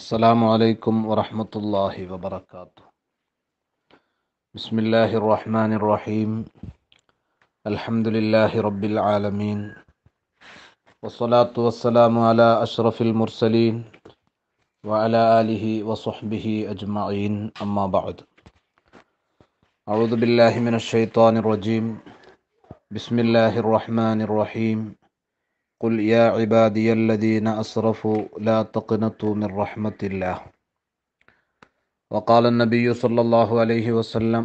السلام عليكم ورحمة الله وبركاته بسم الله الرحمن الرحيم الحمد لله رب العالمين والصلاة والسلام على أشرف المرسلين وعلى آله وصحبه أجمعين أما بعد أعوذ بالله من الشيطان الرجيم بسم الله الرحمن الرحيم قل يا عبادي الذين أسرفوا لا تقنطوا من رحمة الله وقال النبي صلى الله عليه وسلم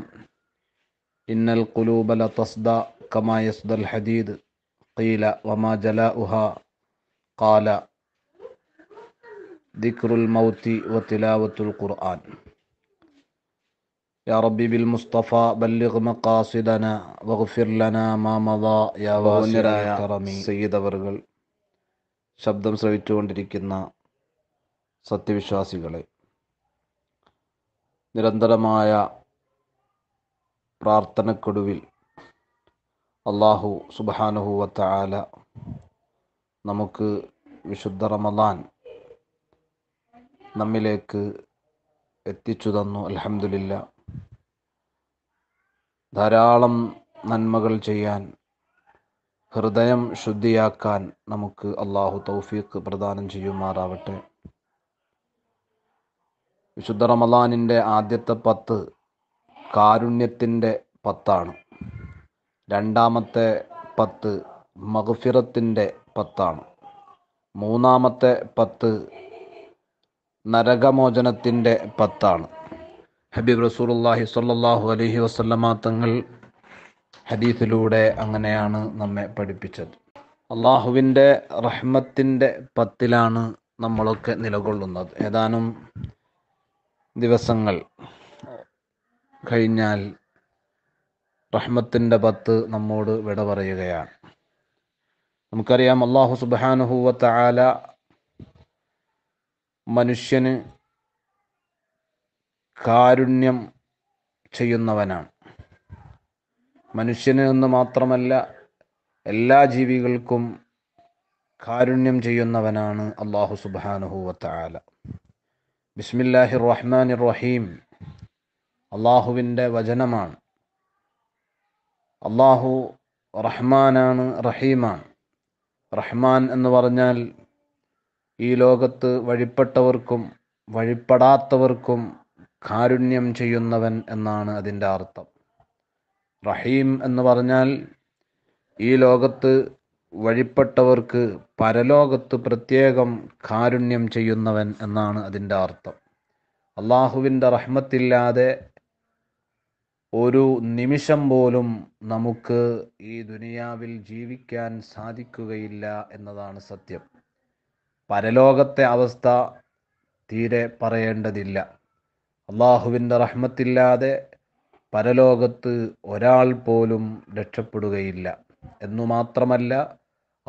إن القلوب لتصدى كما يصدى الحديد قيل وما جلاؤها قال ذكر الموت وتلاوة القرآن يا ربي بالمصطفى بلغ مقاصدنا واغفر لنا ما مضى يا واسع വാസിരായ സയ്യിദ് അവർകൾ ശബ്ദം ശ്രവിച്ചുകൊണ്ടിരിക്കുന്ന സത്യവിശ്വാസികളെ നിരന്തരമായ പ്രാർത്ഥനക്കൊടുവിൽ അള്ളാഹു സുബാനുഹൂവത്ത ആല നമുക്ക് വിശുദ്ധ റമദാൻ നമ്മിലേക്ക് എത്തിച്ചു തന്നു അലഹമുല്ല ധാരാളം നന്മകൾ ചെയ്യാൻ ഹൃദയം ശുദ്ധിയാക്കാൻ നമുക്ക് അള്ളാഹു തൗഫീഖ് പ്രദാനം ചെയ്യുമാറാവട്ടെ വിശുദ്ധ റമലാനിൻ്റെ ആദ്യത്തെ പത്ത് കാരുണ്യത്തിൻ്റെ പത്താണ് രണ്ടാമത്തെ പത്ത് മഹഫിറത്തിൻ്റെ പത്താണ് മൂന്നാമത്തെ പത്ത് നരകമോചനത്തിൻ്റെ പത്താണ് ഹബീബ് റസൂറുല്ലാഹി സല്ലാഹു അലഹി വസ്ലമ തങ്ങൾ ഹദീസിലൂടെ അങ്ങനെയാണ് നമ്മെ പഠിപ്പിച്ചത് അള്ളാഹുവിൻ്റെ റഹ്മത്തിൻ്റെ പത്തിലാണ് നമ്മളൊക്കെ നിലകൊള്ളുന്നത് ഏതാനും ദിവസങ്ങൾ കഴിഞ്ഞാൽ റഹ്മത്തിൻ്റെ പത്ത് നമ്മോട് വിട പറയുകയാണ് നമുക്കറിയാം അള്ളാഹു സുബാനുഹൂവത്ത ആല മനുഷ്യന് കാരുണ്യം ചെയ്യുന്നവനാണ് മനുഷ്യന് എന്ന് മാത്രമല്ല എല്ലാ ജീവികൾക്കും കാരുണ്യം ചെയ്യുന്നവനാണ് അള്ളാഹു സുബാനുഹു ബിസ്മില്ലാഹി റഹ്മാൻ റഹീം അള്ളാഹുവിൻ്റെ വചനമാണ് അള്ളാഹു റഹ്മാനാണ് റഹീമാണ് റഹ്മാൻ എന്ന് പറഞ്ഞാൽ ഈ ലോകത്ത് വഴിപ്പെട്ടവർക്കും വഴിപ്പെടാത്തവർക്കും കാരുണ്യം ചെയ്യുന്നവൻ എന്നാണ് അതിൻ്റെ അർത്ഥം റഹീം എന്ന് പറഞ്ഞാൽ ഈ ലോകത്ത് വഴിപ്പെട്ടവർക്ക് പരലോകത്ത് പ്രത്യേകം കാരുണ്യം ചെയ്യുന്നവൻ എന്നാണ് അതിൻ്റെ അർത്ഥം അള്ളാഹുവിൻ്റെ റഹ്മത്തില്ലാതെ ഒരു നിമിഷം പോലും നമുക്ക് ഈ ദുനിയാവിൽ ജീവിക്കാൻ സാധിക്കുകയില്ല എന്നതാണ് സത്യം പരലോകത്തെ അവസ്ഥ തീരെ പറയേണ്ടതില്ല അള്ളാഹുവിൻ്റെ റഹ്മത്തില്ലാതെ പരലോകത്ത് ഒരാൾ പോലും രക്ഷപ്പെടുകയില്ല എന്നു മാത്രമല്ല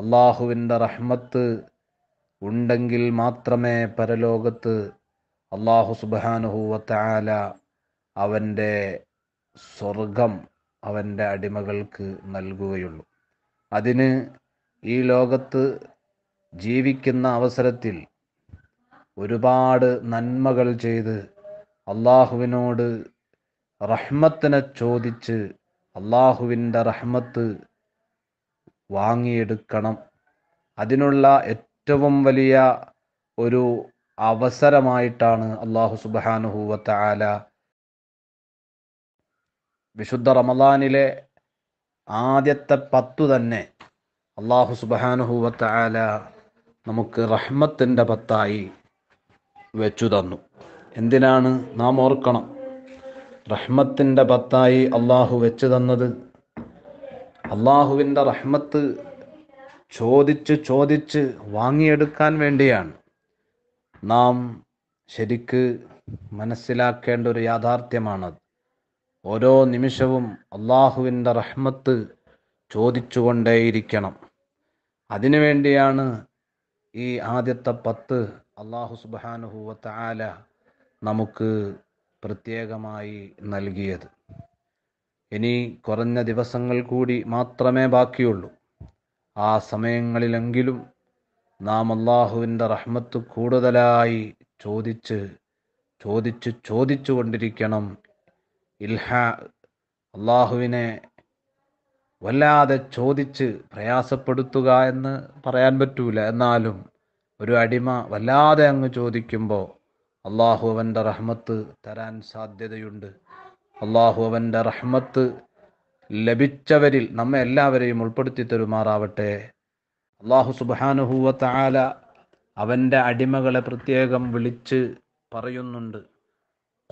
അള്ളാഹുവിൻ്റെ റഹ്മത്ത് ഉണ്ടെങ്കിൽ മാത്രമേ പരലോകത്ത് അള്ളാഹു സുബാനുഹൂവത്തായാല അവൻ്റെ സ്വർഗം അവൻ്റെ അടിമകൾക്ക് നൽകുകയുള്ളൂ അതിന് ഈ ലോകത്ത് ജീവിക്കുന്ന അവസരത്തിൽ ഒരുപാട് നന്മകൾ ചെയ്ത് അള്ളാഹുവിനോട് റഹ്മത്തിനെ ചോദിച്ച് അള്ളാഹുവിൻ്റെ റഹ്മത്ത് വാങ്ങിയെടുക്കണം അതിനുള്ള ഏറ്റവും വലിയ ഒരു അവസരമായിട്ടാണ് അള്ളാഹു സുബാനുഹൂവത്ത ആല വിശുദ്ധ റമദാനിലെ ആദ്യത്തെ പത്തു തന്നെ അള്ളാഹു സുബാനുഹൂവത്ത ആല നമുക്ക് റഹ്മത്തിൻ്റെ പത്തായി വെച്ചു തന്നു എന്തിനാണ് നാം ഓർക്കണം റഹ്മത്തിൻ്റെ പത്തായി അള്ളാഹു വെച്ചു തന്നത് അള്ളാഹുവിൻ്റെ റഹ്മത്ത് ചോദിച്ച് ചോദിച്ച് വാങ്ങിയെടുക്കാൻ വേണ്ടിയാണ് നാം ശരിക്ക് മനസ്സിലാക്കേണ്ട ഒരു യാഥാർത്ഥ്യമാണത് ഓരോ നിമിഷവും അള്ളാഹുവിൻ്റെ റഹ്മത്ത് ചോദിച്ചുകൊണ്ടേയിരിക്കണം അതിനുവേണ്ടിയാണ് ഈ ആദ്യത്തെ പത്ത് അള്ളാഹു സുബാനുഹൂവത്ത് ആല നമുക്ക് പ്രത്യേകമായി നൽകിയത് ഇനി കുറഞ്ഞ ദിവസങ്ങൾ കൂടി മാത്രമേ ബാക്കിയുള്ളൂ ആ സമയങ്ങളിലെങ്കിലും നാം അള്ളാഹുവിൻ്റെ റഹ്മത്ത് കൂടുതലായി ചോദിച്ച് ചോദിച്ച് ചോദിച്ചു കൊണ്ടിരിക്കണം ഇൽഹ അള്ളാഹുവിനെ വല്ലാതെ ചോദിച്ച് പ്രയാസപ്പെടുത്തുക എന്ന് പറയാൻ പറ്റൂല എന്നാലും ഒരു അടിമ വല്ലാതെ അങ്ങ് ചോദിക്കുമ്പോൾ അള്ളാഹു അവൻ്റെ റഹ്മത്ത് തരാൻ സാധ്യതയുണ്ട് അള്ളാഹു അവൻ്റെ റഹ്മത്ത് ലഭിച്ചവരിൽ നമ്മെ എല്ലാവരെയും ഉൾപ്പെടുത്തി തരുമാറാവട്ടെ അള്ളാഹു സുബാനുഹൂവത്താല അവൻ്റെ അടിമകളെ പ്രത്യേകം വിളിച്ച് പറയുന്നുണ്ട്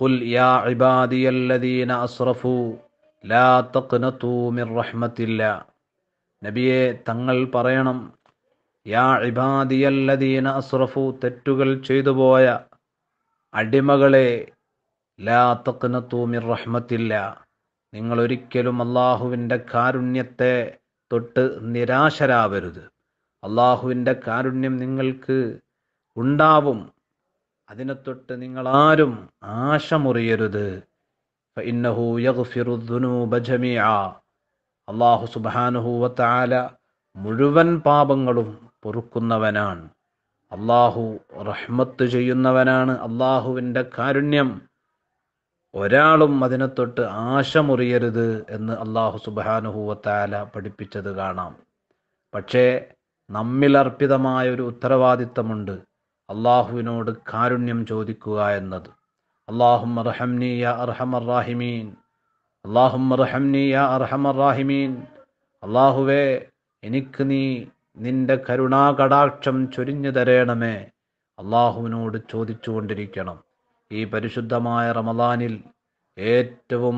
قل യാ ഇബാദിയല്ലദീന الذين ലാ لا تقنطوا നബിയെ തങ്ങൾ പറയണം യാ ഇബാദിയല്ലദീന അസ്രഫു തെറ്റുകൾ ചെയ്തു പോയ അടിമകളെ ലാ റഹ്മത്തില്ല നിങ്ങൾ ഒരിക്കലും അള്ളാഹുവിൻ്റെ കാരുണ്യത്തെ തൊട്ട് നിരാശരാവരുത് അള്ളാഹുവിൻ്റെ കാരുണ്യം നിങ്ങൾക്ക് ഉണ്ടാവും അതിനെ തൊട്ട് നിങ്ങളാരും ആശ മുറിയരുത് അള്ളാഹു സുബാനുഹൂവത്താല മുഴുവൻ പാപങ്ങളും പൊറുക്കുന്നവനാണ് അള്ളാഹു റഹ്മത്ത് ചെയ്യുന്നവനാണ് അള്ളാഹുവിൻ്റെ കാരുണ്യം ഒരാളും അതിനെ തൊട്ട് ആശ മുറിയരുത് എന്ന് അള്ളാഹു സുബാനുഹൂവത്താല പഠിപ്പിച്ചത് കാണാം പക്ഷേ നമ്മിൽ അർപ്പിതമായ ഒരു ഉത്തരവാദിത്തമുണ്ട് അള്ളാഹുവിനോട് കാരുണ്യം ചോദിക്കുക എന്നത് അള്ളാഹു റഹംനി യാ അർഹമർ റാഹിമീൻ അള്ളാഹും യാ അർഹമർ അള്ളാഹുവേ എനിക്ക് നീ നിന്റെ കരുണാകടാക്ഷം ചൊരിഞ്ഞു തരേണമേ അള്ളാഹുവിനോട് ചോദിച്ചുകൊണ്ടിരിക്കണം ഈ പരിശുദ്ധമായ റമദാനിൽ ഏറ്റവും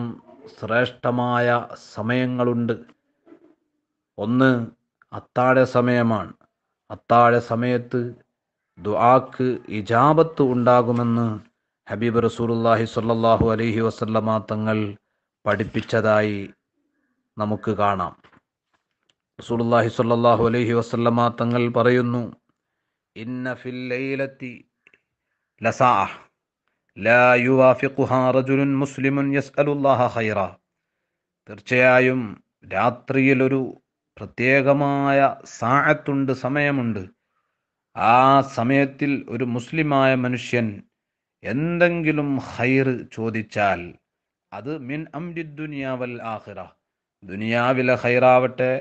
ശ്രേഷ്ഠമായ സമയങ്ങളുണ്ട് ഒന്ന് അത്താഴ സമയമാണ് അത്താഴ സമയത്ത് ദുആക്ക് ഇജാബത്ത് ഉണ്ടാകുമെന്ന് ഹബീബ് റസൂലുള്ളാഹി സ്വല്ലല്ലാഹു അലൈഹി വസല്ലമ തങ്ങൾ പഠിപ്പിച്ചതായി നമുക്ക് കാണാം റസൂലുള്ളാഹി സ്വല്ലല്ലാഹു അലൈഹി വസല്ലമ തങ്ങൾ പറയുന്നു ഇന്ന ഫിൽ ലൈലത്തി ലസാഅ ലാ യുവാഫിഖുഹാ റജുലുൻ മുസ്ലിമുൻ യസ്അലുല്ലാഹ ഖൈറ തീർച്ചയായും രാത്രിയിൽ ഒരു പ്രത്യേകമായ ഉണ്ട് സമയമുണ്ട് ആ സമയത്തിൽ ഒരു മുസ്ലിമായ മനുഷ്യൻ എന്തെങ്കിലും ഹൈർ ചോദിച്ചാൽ അത് മിൻ അംരി ദുനിയാവൽ ആഹിറ ദുനിയാവിലെ ഹൈറാവട്ടെ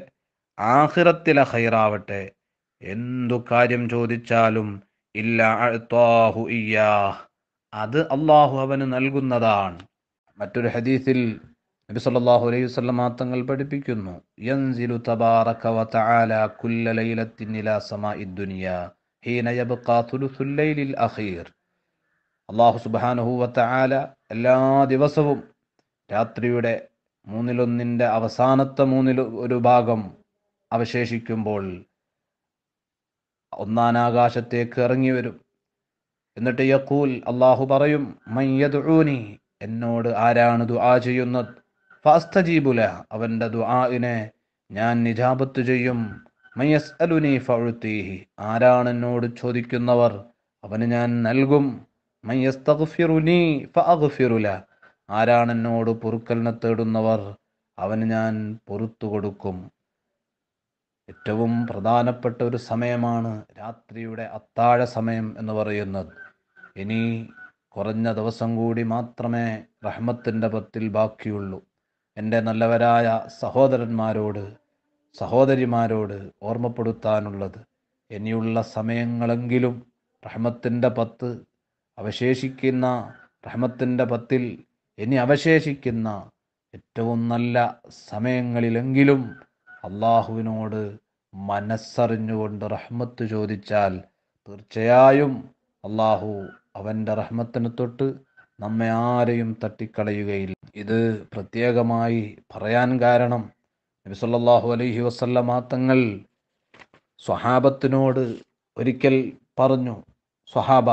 ആഹിറത്തിലെ ഹൈറാവട്ടെ എന്തു കാര്യം ചോദിച്ചാലും ഇല്ല ഇയ്യാ അത് അള്ളാഹു അവന് നൽകുന്നതാണ് മറ്റൊരു ഹദീസിൽ നബി സല്ലല്ലാഹു അലൈഹി വസല്ലം തങ്ങൾ പഠിപ്പിക്കുന്നു യൻസിലു തബാറക വ തആല കുല്ല ലൈലത്തിൻ ഇലാ സമാഇ ദുനിയ ഹീന യബ്ഖാ തുലുസുൽ ലൈലിൽ അഖീർ അല്ലാഹു സുബ്ഹാനഹു വ തആല എല്ലാ ദിവസവും രാത്രിയുടെ മൂന്നിലൊന്നിൻ്റെ അവസാനത്തെ മൂന്നിൽ ഒരു ഭാഗം അവശേഷിക്കുമ്പോൾ ഒന്നാനാകാശത്തേക്ക് ഇറങ്ങി വരും എന്നിട്ട് യക്കൂൽ അള്ളാഹു പറയും മയ്യദൂനി എന്നോട് ആരാണ് ദുആ ചെയ്യുന്നത് ഫാസ്തജീബുല അവൻ്റെ ദുആഇനെ ഞാൻ നിജാപത്ത് ചെയ്യും മയ്യസ് അലുനി ഫഴുത്തീഹി ആരാണ് എന്നോട് ചോദിക്കുന്നവർ അവന് ഞാൻ നൽകും മയ്യസ് തഗ്ഫിറുനി ഫഅഗ്ഫിറുല ആരാണ് എന്നോട് പൊറുക്കലിനെ തേടുന്നവർ അവന് ഞാൻ പൊറത്തു കൊടുക്കും ഏറ്റവും പ്രധാനപ്പെട്ട ഒരു സമയമാണ് രാത്രിയുടെ അത്താഴ സമയം എന്ന് പറയുന്നത് ഇനി കുറഞ്ഞ ദിവസം കൂടി മാത്രമേ റഹ്മത്തിൻ്റെ പത്തിൽ ബാക്കിയുള്ളൂ എൻ്റെ നല്ലവരായ സഹോദരന്മാരോട് സഹോദരിമാരോട് ഓർമ്മപ്പെടുത്താനുള്ളത് ഇനിയുള്ള സമയങ്ങളെങ്കിലും റഹ്മത്തിൻ്റെ പത്ത് അവശേഷിക്കുന്ന റഹ്മത്തിൻ്റെ പത്തിൽ ഇനി അവശേഷിക്കുന്ന ഏറ്റവും നല്ല സമയങ്ങളിലെങ്കിലും അള്ളാഹുവിനോട് മനസ്സറിഞ്ഞുകൊണ്ട് റഹ്മത്ത് ചോദിച്ചാൽ തീർച്ചയായും അള്ളാഹു അവൻ്റെ റഹ്മത്തിന് തൊട്ട് നമ്മെ ആരെയും തട്ടിക്കളയുകയില്ല ഇത് പ്രത്യേകമായി പറയാൻ കാരണം നബി അലഹി അലൈഹി വസല്ല മാത്തങ്ങൾ സ്വഹാബത്തിനോട് ഒരിക്കൽ പറഞ്ഞു സ്വഹാബ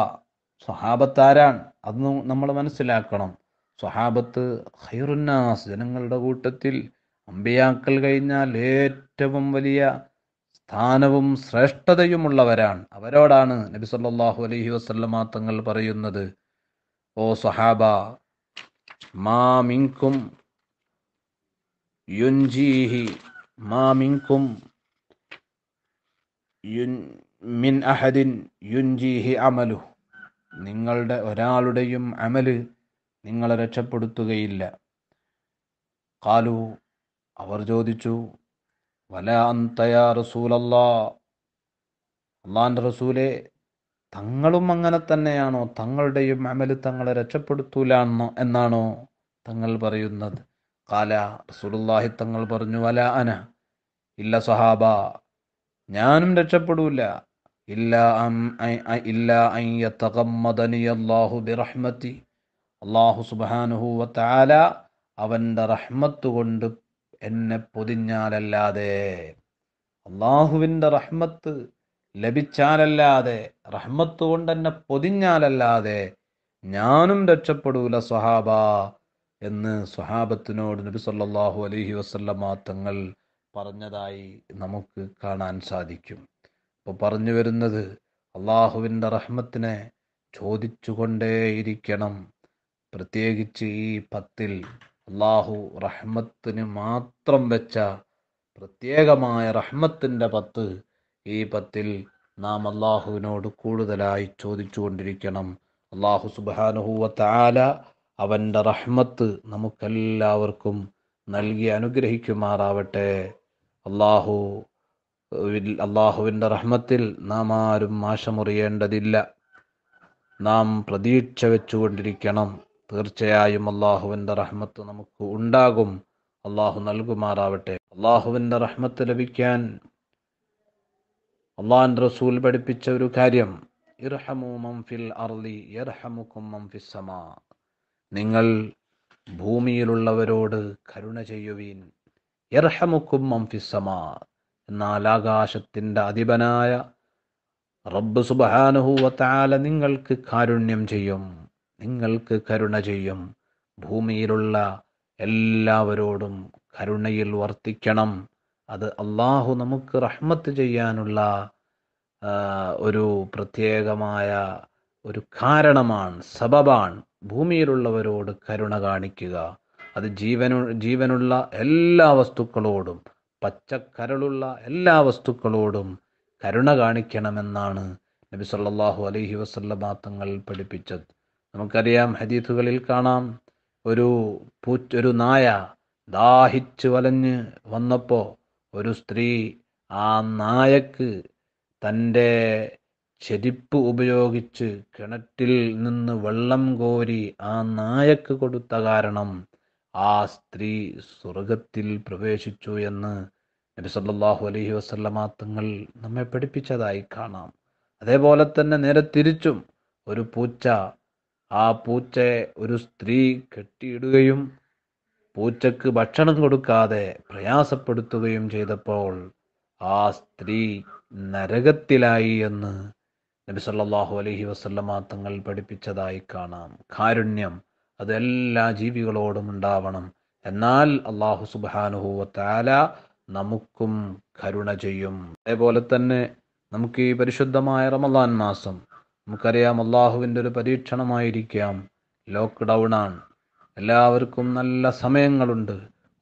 സ്വഹാബത്താരാണ് അതൊന്നും നമ്മൾ മനസ്സിലാക്കണം സ്വഹാബത്ത് ഹൈറുന്നാസ് ജനങ്ങളുടെ കൂട്ടത്തിൽ അമ്പിയാക്കൾ കഴിഞ്ഞാൽ ഏറ്റവും വലിയ സ്ഥാനവും ശ്രേഷ്ഠതയുമുള്ളവരാണ് അവരോടാണ് നബി സല്ലാഹു അലഹി വസ്ലമ തങ്ങൾ പറയുന്നത് ഓ സഹാബ മാമിങ്കും യുൻജീഹി മാമിങ്കും യുൻ മിൻ അഹദിൻ യുൻജീഹി അമലു നിങ്ങളുടെ ഒരാളുടെയും അമല് നിങ്ങളെ രക്ഷപ്പെടുത്തുകയില്ല കാലു അവർ ചോദിച്ചു വല അന്തയാ റസൂലല്ലാ അള്ളാൻ്റെ റസൂലെ തങ്ങളും അങ്ങനെ തന്നെയാണോ തങ്ങളുടെയും അമല് തങ്ങളെ രക്ഷപ്പെടുത്തൂലാണോ എന്നാണോ തങ്ങൾ പറയുന്നത് കാല റസൂലുല്ലാഹി തങ്ങൾ പറഞ്ഞു വല അന ഇല്ല സഹാബ ഞാനും രക്ഷപ്പെടൂല ഇല്ല ഇല്ല അള്ളാഹു ബിറഹ്മത്തി അള്ളാഹു അവൻ്റെ റഹ്മത്ത് കൊണ്ട് എന്നെ പൊതിഞ്ഞാലല്ലാതെ അള്ളാഹുവിൻ്റെ റഹ്മത്ത് ലഭിച്ചാലല്ലാതെ റഹ്മത്ത് കൊണ്ട് എന്നെ പൊതിഞ്ഞാലല്ലാതെ ഞാനും രക്ഷപ്പെടൂല സ്വഹാബ എന്ന് സ്വഹാബത്തിനോട് നബി സല്ലാഹു അലഹി വസ്ല്ലമ്മ തങ്ങൾ പറഞ്ഞതായി നമുക്ക് കാണാൻ സാധിക്കും അപ്പോൾ പറഞ്ഞു വരുന്നത് അള്ളാഹുവിൻ്റെ റഹ്മത്തിനെ ചോദിച്ചുകൊണ്ടേയിരിക്കണം പ്രത്യേകിച്ച് ഈ പത്തിൽ അള്ളാഹു റഹ്മത്തിന് മാത്രം വെച്ച പ്രത്യേകമായ റഹ്മത്തിൻ്റെ പത്ത് ഈ പത്തിൽ നാം അള്ളാഹുവിനോട് കൂടുതലായി ചോദിച്ചു കൊണ്ടിരിക്കണം അള്ളാഹു സുബാനുഹൂവത്താല അവൻ്റെ റഹ്മത്ത് നമുക്കെല്ലാവർക്കും നൽകി അനുഗ്രഹിക്കുമാറാവട്ടെ അള്ളാഹു അള്ളാഹുവിൻ്റെ റഹ്മത്തിൽ നാം ആരും ആശമുറിയേണ്ടതില്ല നാം പ്രതീക്ഷ വെച്ചുകൊണ്ടിരിക്കണം തീർച്ചയായും അള്ളാഹുവിൻ്റെ റഹ്മത്ത് നമുക്ക് ഉണ്ടാകും അള്ളാഹു നൽകുമാറാവട്ടെ അള്ളാഹുവിൻ്റെ റഹ്മത്ത് ലഭിക്കാൻ അള്ളാഹൻ റസൂൽ പഠിപ്പിച്ച ഒരു കാര്യം ഇർഹമു അർലി ഇർഹമുക്കും നിങ്ങൾ ഭൂമിയിലുള്ളവരോട് കരുണ ചെയ്യുവീൻ ഇർഹമുക്കും മംഫിസമ എന്നാൽ ആകാശത്തിൻ്റെ അധിപനായ റബ്ബ് സുബാനുഹൂവത്താല നിങ്ങൾക്ക് കാരുണ്യം ചെയ്യും നിങ്ങൾക്ക് കരുണ ചെയ്യും ഭൂമിയിലുള്ള എല്ലാവരോടും കരുണയിൽ വർത്തിക്കണം അത് അള്ളാഹു നമുക്ക് റഹ്മത്ത് ചെയ്യാനുള്ള ഒരു പ്രത്യേകമായ ഒരു കാരണമാണ് സബബാണ് ഭൂമിയിലുള്ളവരോട് കരുണ കാണിക്കുക അത് ജീവനു ജീവനുള്ള എല്ലാ വസ്തുക്കളോടും പച്ചക്കരളുള്ള എല്ലാ വസ്തുക്കളോടും കരുണ കാണിക്കണമെന്നാണ് നബി സല്ലാഹു അലഹി വസല്ലമാ തങ്ങൾ പഠിപ്പിച്ചത് നമുക്കറിയാം ഹദീസുകളിൽ കാണാം ഒരു പൂ ഒരു നായ ദാഹിച്ച് വലഞ്ഞ് വന്നപ്പോൾ ഒരു സ്ത്രീ ആ നായക്ക് തൻ്റെ ചെരിപ്പ് ഉപയോഗിച്ച് കിണറ്റിൽ നിന്ന് വെള്ളം കോരി ആ നായക്ക് കൊടുത്ത കാരണം ആ സ്ത്രീ സ്വർഗത്തിൽ പ്രവേശിച്ചു എന്ന് നബി സല്ലാഹു അലഹി വസ്ലമാ തങ്ങൾ നമ്മെ പഠിപ്പിച്ചതായി കാണാം അതേപോലെ തന്നെ നേരെ തിരിച്ചും ഒരു പൂച്ച ആ പൂച്ചയെ ഒരു സ്ത്രീ കെട്ടിയിടുകയും പൂച്ചയ്ക്ക് ഭക്ഷണം കൊടുക്കാതെ പ്രയാസപ്പെടുത്തുകയും ചെയ്തപ്പോൾ ആ സ്ത്രീ നരകത്തിലായി എന്ന് നബി സല്ലാഹു അലഹി വസ്ലമ തങ്ങൾ പഠിപ്പിച്ചതായി കാണാം കാരുണ്യം അതെല്ലാ ജീവികളോടും ഉണ്ടാവണം എന്നാൽ അള്ളാഹു സുബാനുഹൂവത്താല നമുക്കും കരുണ ചെയ്യും അതേപോലെ തന്നെ നമുക്ക് ഈ പരിശുദ്ധമായ റമദാൻ മാസം നമുക്കറിയാം അള്ളാഹുവിൻ്റെ ഒരു പരീക്ഷണമായിരിക്കാം ലോക്ക്ഡൗൺ ആണ് എല്ലാവർക്കും നല്ല സമയങ്ങളുണ്ട്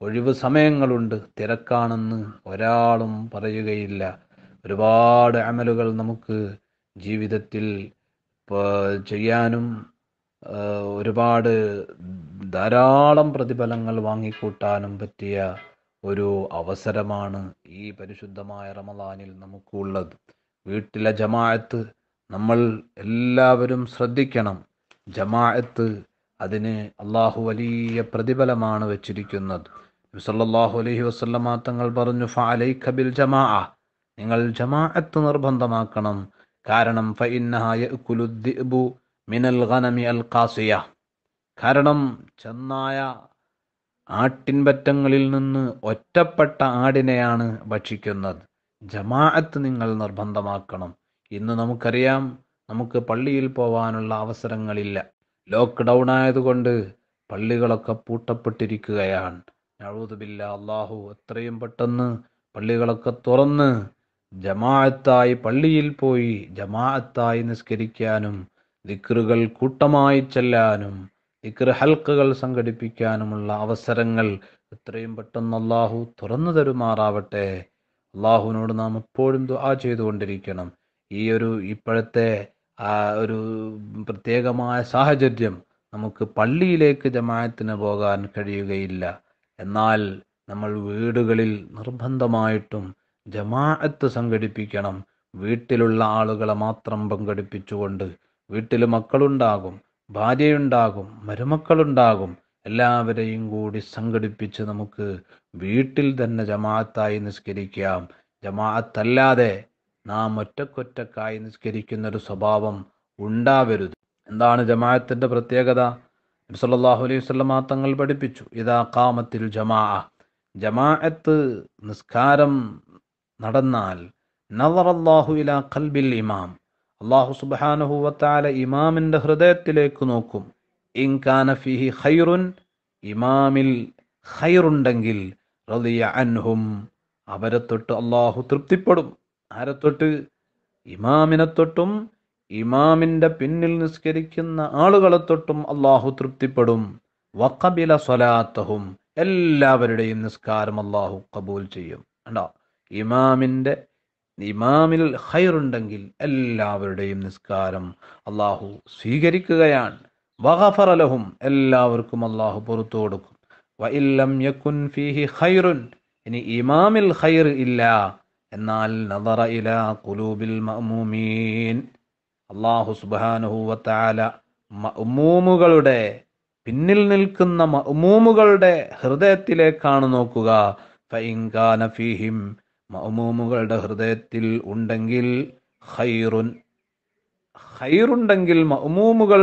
ഒഴിവ് സമയങ്ങളുണ്ട് തിരക്കാണെന്ന് ഒരാളും പറയുകയില്ല ഒരുപാട് അമലുകൾ നമുക്ക് ജീവിതത്തിൽ ചെയ്യാനും ഒരുപാട് ധാരാളം പ്രതിഫലങ്ങൾ വാങ്ങിക്കൂട്ടാനും പറ്റിയ ഒരു അവസരമാണ് ഈ പരിശുദ്ധമായ റമലാനിൽ നമുക്കുള്ളത് വീട്ടിലെ ജമാഅത്ത് നമ്മൾ എല്ലാവരും ശ്രദ്ധിക്കണം ജമാഅത്ത് അതിന് അള്ളാഹു വലിയ പ്രതിഫലമാണ് വെച്ചിരിക്കുന്നത് സല്ലാഹു അലഹി വസ്ലമാ തങ്ങൾ പറഞ്ഞു ഫലൈ ഖബിൽ ജമാ നിങ്ങൾ ജമാഅത്ത് നിർബന്ധമാക്കണം കാരണം മിനൽ ഗനമി അൽ ഖാസിയ കാരണം ചെന്നായ ആട്ടിൻപറ്റങ്ങളിൽ നിന്ന് ഒറ്റപ്പെട്ട ആടിനെയാണ് ഭക്ഷിക്കുന്നത് ജമാഅത്ത് നിങ്ങൾ നിർബന്ധമാക്കണം ഇന്ന് നമുക്കറിയാം നമുക്ക് പള്ളിയിൽ പോവാനുള്ള അവസരങ്ങളില്ല ലോക്ക്ഡൗൺ ആയതുകൊണ്ട് പള്ളികളൊക്കെ പൂട്ടപ്പെട്ടിരിക്കുകയാണ് അഴുതുമില്ല അള്ളാഹു എത്രയും പെട്ടെന്ന് പള്ളികളൊക്കെ തുറന്ന് ജമാഅത്തായി പള്ളിയിൽ പോയി ജമാഅത്തായി നിസ്കരിക്കാനും ദിക്റുകൾ കൂട്ടമായി ചെല്ലാനും ദിക്ർ ഹൽക്കുകൾ സംഘടിപ്പിക്കാനുമുള്ള അവസരങ്ങൾ എത്രയും പെട്ടെന്ന് അള്ളാഹു തുറന്നു തരുമാറാവട്ടെ അള്ളാഹുവിനോട് നാം എപ്പോഴും ദുആ ചെയ്തുകൊണ്ടിരിക്കണം ഈ ഒരു ഇപ്പോഴത്തെ ആ ഒരു പ്രത്യേകമായ സാഹചര്യം നമുക്ക് പള്ളിയിലേക്ക് ജമായത്തിന് പോകാൻ കഴിയുകയില്ല എന്നാൽ നമ്മൾ വീടുകളിൽ നിർബന്ധമായിട്ടും ജമാഅത്ത് സംഘടിപ്പിക്കണം വീട്ടിലുള്ള ആളുകളെ മാത്രം പങ്കെടുപ്പിച്ചുകൊണ്ട് വീട്ടിൽ മക്കളുണ്ടാകും ഭാര്യയുണ്ടാകും മരുമക്കളുണ്ടാകും എല്ലാവരെയും കൂടി സംഘടിപ്പിച്ച് നമുക്ക് വീട്ടിൽ തന്നെ ജമാഅത്തായി നിസ്കരിക്കാം ജമാഅത്തല്ലാതെ നാം ഒറ്റക്കൊറ്റക്കായി നിസ്കരിക്കുന്ന ഒരു സ്വഭാവം ഉണ്ടാവരുത് എന്താണ് ജമാഅത്തിന്റെ പ്രത്യേകത നബ്സല്ലാഹു അലൈഹി വസ്ലമ തങ്ങൾ പഠിപ്പിച്ചു ഇതാ കാമത്തിൽ ജമാ ജമാഅത്ത് നിസ്കാരം നടന്നാൽ നദറല്ലാഹു ഇല കൽബിൽ ഇമാം അള്ളാഹു സുബാനഹുവത്താല ഇമാമിൻ്റെ ഹൃദയത്തിലേക്ക് നോക്കും ഇൻകാന ഫിഹി ഖൈറുൻ ഇമാമിൽ ഖൈറുണ്ടെങ്കിൽ റലിയ അൻഹും അവരെ തൊട്ട് അള്ളാഹു തൃപ്തിപ്പെടും ആരെത്തൊട്ട് ഇമാമിനെ തൊട്ടും ഇമാമിന്റെ പിന്നിൽ നിസ്കരിക്കുന്ന ആളുകളെ തൊട്ടും അള്ളാഹു തൃപ്തിപ്പെടും വക്കബില സ്വലാത്തഹും എല്ലാവരുടെയും നിസ്കാരം അള്ളാഹു കബൂൽ ചെയ്യും കണ്ടോ ഇമാമിന്റെ ഇമാമിൽ ഹൈറുണ്ടെങ്കിൽ എല്ലാവരുടെയും നിസ്കാരം അള്ളാഹു സ്വീകരിക്കുകയാണ് വഹഫറലഹും എല്ലാവർക്കും അള്ളാഹു പുറത്തു കൊടുക്കും വഇല്ലം യക്കുൻ ഫീഹി ഹൈറുൻ ഇനി ഇമാമിൽ ഹൈർ ഇല്ല എന്നാൽ നദറ ഇല കുലൂബിൽ മഅമൂമീൻ അള്ളാഹു സുബാനുഹൂവത്താല മഅമൂമുകളുടെ പിന്നിൽ നിൽക്കുന്ന മഅമൂമുകളുടെ ഹൃദയത്തിലേക്കാണ് നോക്കുക ഫൈങ്കാന ഫീഹിം മഅമൂമുകളുടെ ഹൃദയത്തിൽ ഉണ്ടെങ്കിൽ ഖൈറുൻ ഖൈറുണ്ടെങ്കിൽ മഅമൂമുകൾ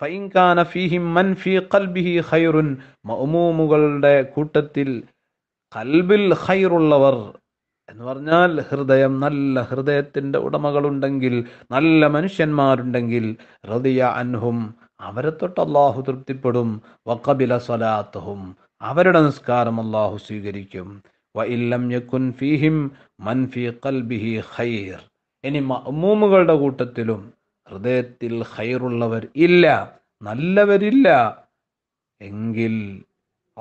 ഫൈങ്കാന ഫിഹിം മൻ ഫീ ഖൽബിഹി ഖൈറുൻ മഅമൂമുകളുടെ കൂട്ടത്തിൽ ഖൽബിൽ ഖൈറുള്ളവർ എന്ന് പറഞ്ഞാൽ ഹൃദയം നല്ല ഹൃദയത്തിൻ്റെ ഉടമകളുണ്ടെങ്കിൽ നല്ല മനുഷ്യന്മാരുണ്ടെങ്കിൽ റദിയ അൻഹും അവരെ തൊട്ട് അള്ളാഹു തൃപ്തിപ്പെടും വക്കബില സ്വലാത്തഹും അവരുടെ നിസ്കാരം അള്ളാഹു സ്വീകരിക്കും വഇല്ലം യകുൻ ഫീഹിം മൻ ഫീ കൽബിഹി ഖൈർ ഇനി മഅമൂമുകളുടെ കൂട്ടത്തിലും ഹൃദയത്തിൽ ഖൈറുള്ളവർ ഇല്ല നല്ലവരില്ല എങ്കിൽ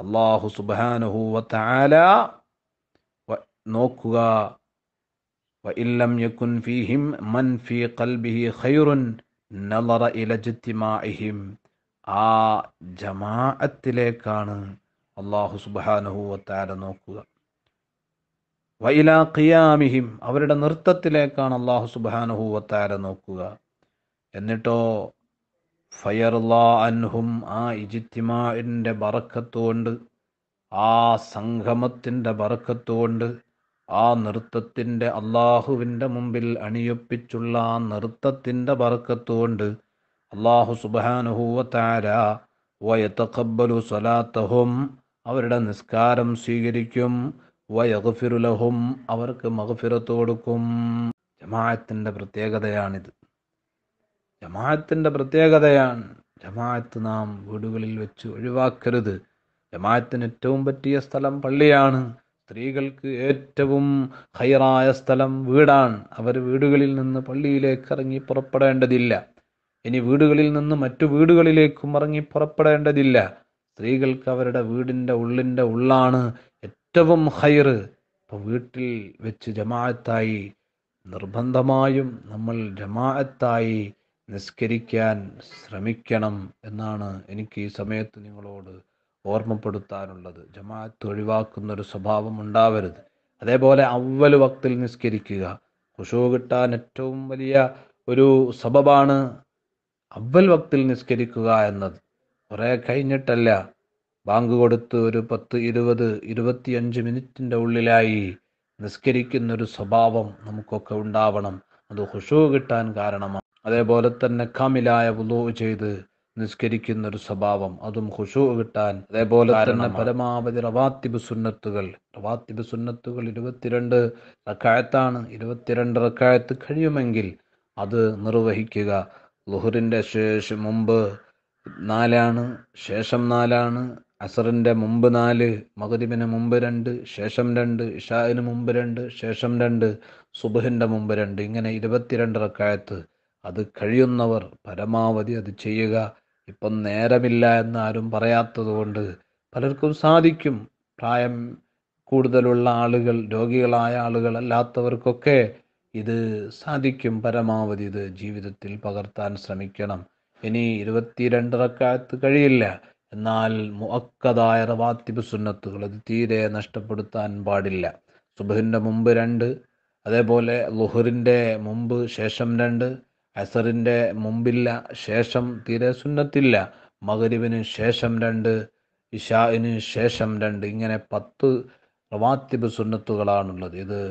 അള്ളാഹു സുബാനുഹു വ നോക്കുക ഇല്ലം യക്കുൻ ഫീഹിം മൻ ഫി കൽബിഹി ഖൈറുൻ നളറ ഇലജിത്തിമാഇഹിം ആ ജമാഅത്തിലേക്കാണ് അള്ളാഹു സുബാനുഹൂവത്താര നോക്കുക വൈല ഖിയാമിഹിം അവരുടെ നൃത്തത്തിലേക്കാണ് അള്ളാഹു സുബാനുഹൂവത്താര നോക്കുക എന്നിട്ടോ ഫയർലാ അൻഹും ആ ഇജിത്തിമാൻ്റെ ബറക്കത്തുകൊണ്ട് ആ സംഗമത്തിൻ്റെ ബറക്കത്തുകൊണ്ട് ആ നൃത്തത്തിൻ്റെ അള്ളാഹുവിൻ്റെ മുമ്പിൽ അണിയൊപ്പിച്ചുള്ള ആ നൃത്തത്തിൻ്റെ ബറക്കത്തുകൊണ്ട് അള്ളാഹു സുബാനുഹൂവത്താര വയത്തക്കബലു സ്വലാത്തഹും അവരുടെ നിസ്കാരം സ്വീകരിക്കും വയഗഫിറുലഹും അവർക്ക് മഹഫിറത്ത് കൊടുക്കും ജമാഅത്തിൻ്റെ പ്രത്യേകതയാണിത് ജമാഅത്തിൻ്റെ പ്രത്യേകതയാണ് ജമാഅത്ത് നാം വീടുകളിൽ വെച്ച് ഒഴിവാക്കരുത് ജമാഅത്തിന് ഏറ്റവും പറ്റിയ സ്ഥലം പള്ളിയാണ് സ്ത്രീകൾക്ക് ഏറ്റവും ഹൈറായ സ്ഥലം വീടാണ് അവർ വീടുകളിൽ നിന്ന് പള്ളിയിലേക്ക് ഇറങ്ങി പുറപ്പെടേണ്ടതില്ല ഇനി വീടുകളിൽ നിന്ന് മറ്റു വീടുകളിലേക്കും ഇറങ്ങി പുറപ്പെടേണ്ടതില്ല സ്ത്രീകൾക്ക് അവരുടെ വീടിൻ്റെ ഉള്ളിൻ്റെ ഉള്ളാണ് ഏറ്റവും ഹൈർ ഇപ്പോൾ വീട്ടിൽ വെച്ച് ജമാഅത്തായി നിർബന്ധമായും നമ്മൾ ജമാഅത്തായി നിസ്കരിക്കാൻ ശ്രമിക്കണം എന്നാണ് എനിക്ക് ഈ സമയത്ത് നിങ്ങളോട് ഓർമ്മപ്പെടുത്താനുള്ളത് ജമാഅത്ത് ഒഴിവാക്കുന്ന ഒരു സ്വഭാവം ഉണ്ടാവരുത് അതേപോലെ അവൽ വക്തിൽ നിസ്കരിക്കുക ഖുഷൂ കിട്ടാൻ ഏറ്റവും വലിയ ഒരു സബബാണ് അവൽ വക്തിൽ നിസ്കരിക്കുക എന്നത് കുറേ കഴിഞ്ഞിട്ടല്ല ബാങ്ക് കൊടുത്ത് ഒരു പത്ത് ഇരുപത് ഇരുപത്തിയഞ്ച് മിനിറ്റിൻ്റെ ഉള്ളിലായി നിസ്കരിക്കുന്നൊരു സ്വഭാവം നമുക്കൊക്കെ ഉണ്ടാവണം അത് ഖുഷൂ കിട്ടാൻ കാരണമാണ് അതേപോലെ തന്നെ കമിലായ വുലോ ചെയ്ത് നിസ്കരിക്കുന്ന ഒരു സ്വഭാവം അതും ഖുഷു കിട്ടാൻ അതേപോലെ തന്നെ പരമാവധി റവാത്തിബ് സുന്നത്തുകൾ റവാത്തിബ് സുന്നത്തുകൾ ഇരുപത്തിരണ്ട് റക്കായത്താണ് ഇരുപത്തിരണ്ട് റക്കായത്ത് കഴിയുമെങ്കിൽ അത് നിർവഹിക്കുക ലുഹറിൻ്റെ ശേഷം മുമ്പ് നാലാണ് ശേഷം നാലാണ് അസറിൻ്റെ മുമ്പ് നാല് മകരീബിന് മുമ്പ് രണ്ട് ശേഷം രണ്ട് ഇഷാവിന് മുമ്പ് രണ്ട് ശേഷം രണ്ട് സുബഹിൻ്റെ മുമ്പ് രണ്ട് ഇങ്ങനെ ഇരുപത്തിരണ്ട് റക്കായത്ത് അത് കഴിയുന്നവർ പരമാവധി അത് ചെയ്യുക ഇപ്പം നേരമില്ല എന്ന് ആരും പറയാത്തതുകൊണ്ട് പലർക്കും സാധിക്കും പ്രായം കൂടുതലുള്ള ആളുകൾ രോഗികളായ ആളുകൾ അല്ലാത്തവർക്കൊക്കെ ഇത് സാധിക്കും പരമാവധി ഇത് ജീവിതത്തിൽ പകർത്താൻ ശ്രമിക്കണം ഇനി ഇരുപത്തിരണ്ട് റക്കാത്ത് കഴിയില്ല എന്നാൽ മുഹക്കതായ റവാത്തിബ് സുന്നത്തുകൾ അത് തീരെ നഷ്ടപ്പെടുത്താൻ പാടില്ല സുബഹിൻ്റെ മുമ്പ് രണ്ട് അതേപോലെ ലുഹറിൻ്റെ മുമ്പ് ശേഷം രണ്ട് അസറിൻ്റെ മുമ്പില്ല ശേഷം തീരെ സുന്നത്തില്ല മകരുവിന് ശേഷം രണ്ട് ഇഷാവിന് ശേഷം രണ്ട് ഇങ്ങനെ പത്ത് റവാത്തിബ് സുന്നത്തുകളാണുള്ളത് ഇത്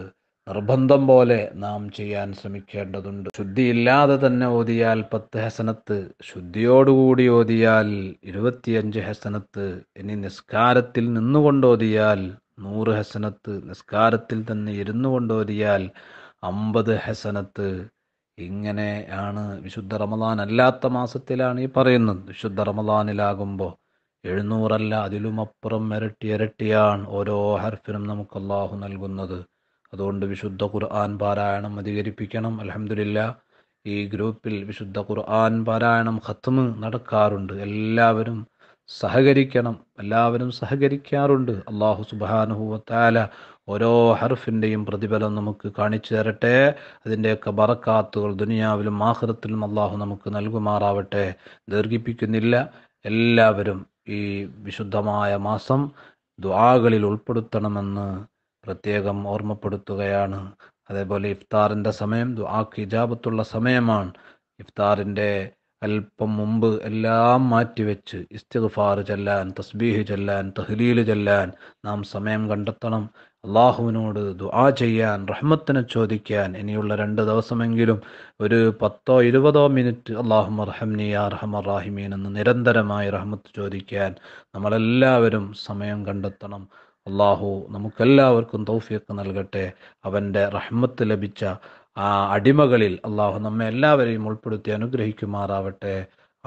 നിർബന്ധം പോലെ നാം ചെയ്യാൻ ശ്രമിക്കേണ്ടതുണ്ട് ശുദ്ധിയില്ലാതെ തന്നെ ഓതിയാൽ പത്ത് ഹസനത്ത് ശുദ്ധിയോടുകൂടി ഓതിയാൽ ഇരുപത്തിയഞ്ച് ഹസനത്ത് ഇനി നിസ്കാരത്തിൽ നിന്നുകൊണ്ട് ഓതിയാൽ നൂറ് ഹസനത്ത് നിസ്കാരത്തിൽ തന്നെ ഇരുന്നു കൊണ്ട് ഓതിയാൽ അമ്പത് ഹസനത്ത് ഇങ്ങനെയാണ് വിശുദ്ധ റമദാൻ അല്ലാത്ത മാസത്തിലാണ് ഈ പറയുന്നത് വിശുദ്ധ റമദാനിലാകുമ്പോൾ എഴുന്നൂറല്ല അപ്പുറം ഇരട്ടി ഇരട്ടിയാണ് ഓരോ ഹർഫിനും നമുക്ക് അള്ളാഹു നൽകുന്നത് അതുകൊണ്ട് വിശുദ്ധ ഖുർആൻ പാരായണം അധികരിപ്പിക്കണം അലഹമില്ല ഈ ഗ്രൂപ്പിൽ വിശുദ്ധ ഖുർആൻ പാരായണം ഖത്മ് നടക്കാറുണ്ട് എല്ലാവരും സഹകരിക്കണം എല്ലാവരും സഹകരിക്കാറുണ്ട് അള്ളാഹു സുബാനുഹുവത്താല ഓരോ ഹർഫിൻ്റെയും പ്രതിഫലം നമുക്ക് കാണിച്ചു തരട്ടെ അതിൻ്റെയൊക്കെ ബറക്കാത്തുകൾ ദുനിയാവിലും ആഹൃത്തിലും അള്ളാഹു നമുക്ക് നൽകുമാറാവട്ടെ ദീർഘിപ്പിക്കുന്നില്ല എല്ലാവരും ഈ വിശുദ്ധമായ മാസം ദ്വാകളിൽ ഉൾപ്പെടുത്തണമെന്ന് പ്രത്യേകം ഓർമ്മപ്പെടുത്തുകയാണ് അതേപോലെ ഇഫ്താറിൻ്റെ സമയം ദ്വാക്ക് ഹിജാബത്തുള്ള സമയമാണ് ഇഫ്താറിൻ്റെ അല്പം മുമ്പ് എല്ലാം മാറ്റിവെച്ച് ഇസ്തിഗ്ഫാർ ചെല്ലാൻ തസ്ബീഹ് ചെല്ലാൻ തഹ്ലീൽ ചെല്ലാൻ നാം സമയം കണ്ടെത്തണം അള്ളാഹുവിനോട് ദുആ ചെയ്യാൻ റഹ്മത്തിനെ ചോദിക്കാൻ ഇനിയുള്ള രണ്ട് ദിവസമെങ്കിലും ഒരു പത്തോ ഇരുപതോ മിനിറ്റ് അള്ളാഹു മർഹംനി അർഹമർ റാഹിമീൻ എന്ന് നിരന്തരമായി റഹ്മത്ത് ചോദിക്കാൻ നമ്മളെല്ലാവരും സമയം കണ്ടെത്തണം അള്ളാഹു നമുക്കെല്ലാവർക്കും തൗഫീഖ് നൽകട്ടെ അവൻ്റെ റഹ്മത്ത് ലഭിച്ച ആ അടിമകളിൽ അള്ളാഹു നമ്മെ എല്ലാവരെയും ഉൾപ്പെടുത്തി അനുഗ്രഹിക്കുമാറാവട്ടെ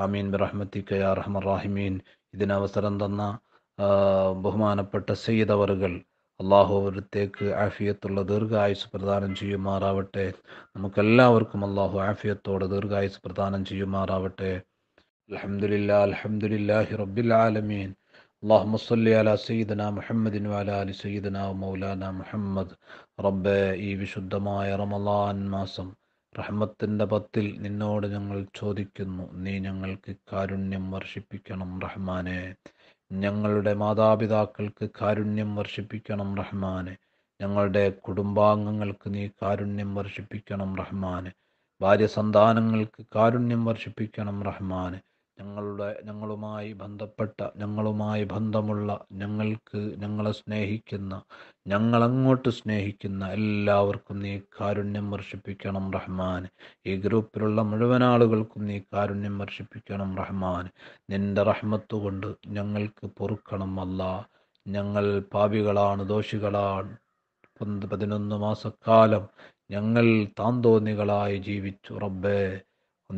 ആമീൻ ബിറഹ്മത്തിക്ക് യാ റഹ്മർ റാഹിമീൻ ഇതിനവസരം തന്ന ബഹുമാനപ്പെട്ട സെയ്തവറുകൾ അള്ളാഹു അവരുത്തേക്ക് ആഫിയത്തുള്ള ദീർഘായുസ് പ്രദാനം ചെയ്യുമാറാവട്ടെ നമുക്കെല്ലാവർക്കും അള്ളാഹു ആഫിയത്തോടെ ദീർഘായുസ് പ്രദാനം ചെയ്യുമാറാവട്ടെ അലഹമുല്ല അലഹമുല്ലാഹി റബ്ബിൽ ആലമീൻ اللهم صل على سيدنا محمد وعلى آل سيدنا ومولانا رب اي بشد ما رمضان മാസം റഹ്മത്തിൻ്റെ പത്തിൽ നിന്നോട് ഞങ്ങൾ ചോദിക്കുന്നു നീ ഞങ്ങൾക്ക് കാരുണ്യം വർഷിപ്പിക്കണം റഹ്മാനെ ഞങ്ങളുടെ മാതാപിതാക്കൾക്ക് കാരുണ്യം വർഷിപ്പിക്കണം റഹ്മാനെ ഞങ്ങളുടെ കുടുംബാംഗങ്ങൾക്ക് നീ കാരുണ്യം വർഷിപ്പിക്കണം റഹ്മാനെ ഭാര്യ സന്താനങ്ങൾക്ക് കാരുണ്യം വർഷിപ്പിക്കണം റഹ്മാനെ ഞങ്ങളുടെ ഞങ്ങളുമായി ബന്ധപ്പെട്ട ഞങ്ങളുമായി ബന്ധമുള്ള ഞങ്ങൾക്ക് ഞങ്ങളെ സ്നേഹിക്കുന്ന ഞങ്ങളങ്ങോട്ട് സ്നേഹിക്കുന്ന എല്ലാവർക്കും നീ കാരുണ്യം വർഷിപ്പിക്കണം റഹ്മാൻ ഈ ഗ്രൂപ്പിലുള്ള മുഴുവൻ ആളുകൾക്കും നീ കാരുണ്യം വർഷിപ്പിക്കണം റഹ്മാൻ നിന്റെ റഹ്മത്ത് കൊണ്ട് ഞങ്ങൾക്ക് പൊറുക്കണം അല്ല ഞങ്ങൾ പാപികളാണ് ദോഷികളാണ് പതിനൊന്ന് മാസക്കാലം ഞങ്ങൾ താന്തോന്നികളായി ജീവിച്ചു റബ്ബേ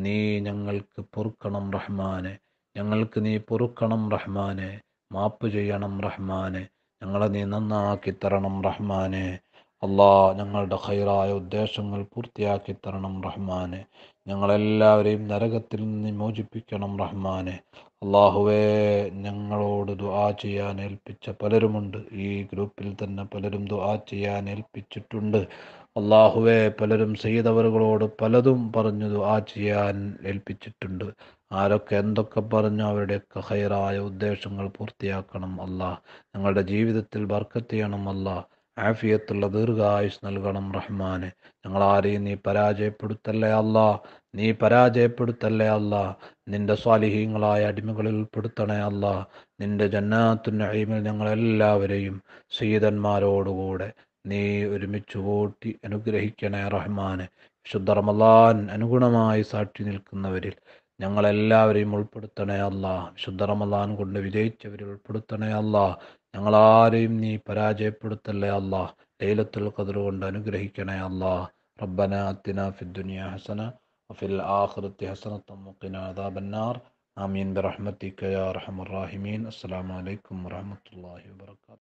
നീ ഞങ്ങൾക്ക് പൊറുക്കണം റഹ്മാനെ ഞങ്ങൾക്ക് നീ പൊറുക്കണം റഹ്മാനെ മാപ്പ് ചെയ്യണം റഹ്മാനെ ഞങ്ങളെ നീ നന്നാക്കി തരണം റഹ്മാനെ അള്ളാ ഞങ്ങളുടെ ഹൈറായ ഉദ്ദേശങ്ങൾ പൂർത്തിയാക്കി തരണം റഹ്മാനെ ഞങ്ങളെല്ലാവരെയും നരകത്തിൽ നിന്ന് മോചിപ്പിക്കണം റഹ്മാനെ അള്ളാഹുവേ ഞങ്ങളോട് ദുആ ചെയ്യാൻ ഏൽപ്പിച്ച പലരുമുണ്ട് ഈ ഗ്രൂപ്പിൽ തന്നെ പലരും ദുആ ചെയ്യാൻ ഏൽപ്പിച്ചിട്ടുണ്ട് അള്ളാഹുവെ പലരും ചെയ്തവറുകളോട് പലതും പറഞ്ഞത് ആ ചെയ്യാൻ ഏൽപ്പിച്ചിട്ടുണ്ട് ആരൊക്കെ എന്തൊക്കെ പറഞ്ഞു അവരുടെയൊക്കെ ഹൈറായ ഉദ്ദേശങ്ങൾ പൂർത്തിയാക്കണം അല്ലാഹ് ഞങ്ങളുടെ ജീവിതത്തിൽ ബർക്കത്ത് ചെയ്യണം അല്ലാഹ് ആഫിയത്തുള്ള ദീർഘായുസ് നൽകണം റഹ്മാന് ഞങ്ങളാരെയും നീ പരാജയപ്പെടുത്തല്ലേ അല്ല നീ പരാജയപ്പെടുത്തല്ലേ അല്ല നിന്റെ സ്വാലിഹീങ്ങളായ അടിമകളിൽ ഉൾപ്പെടുത്തണേ അല്ല നിന്റെ ജന്നാത്തുന്നീമിൽ ഞങ്ങളെല്ലാവരെയും സീതന്മാരോടുകൂടെ നീ ഒരുമിച്ച് ഓട്ടി അനുഗ്രഹിക്കണേ റഹ്മാന് വിശുദ്ധ റമലാൻ അനുഗുണമായി സാക്ഷി നിൽക്കുന്നവരിൽ ഞങ്ങളെല്ലാവരെയും ഉൾപ്പെടുത്തണേ അല്ല വിശുദ്ധ റമലാൻ കൊണ്ട് വിജയിച്ചവരിൽ ഉൾപ്പെടുത്തണേ അല്ല ഞങ്ങളാരെയും നീ പരാജയപ്പെടുത്തല്ലേ അല്ല ലൈലത്തുൽ ഖദർ കൊണ്ട് അനുഗ്രഹിക്കണേ അല്ല റബ്ബന അത്തിന ഫിദ്ദുനിയ ഹസന വഫിൽ ആഖിറത്തി ഹസനത്തും മുഖിന അദാബന്നാർ ആമീൻ ബിറഹ്മത്തിക യാ റഹമുറാഹിമീൻ റഹീമീൻ അസ്സലാമു അലൈക്കും വറഹ്മത്തുള്ളാഹി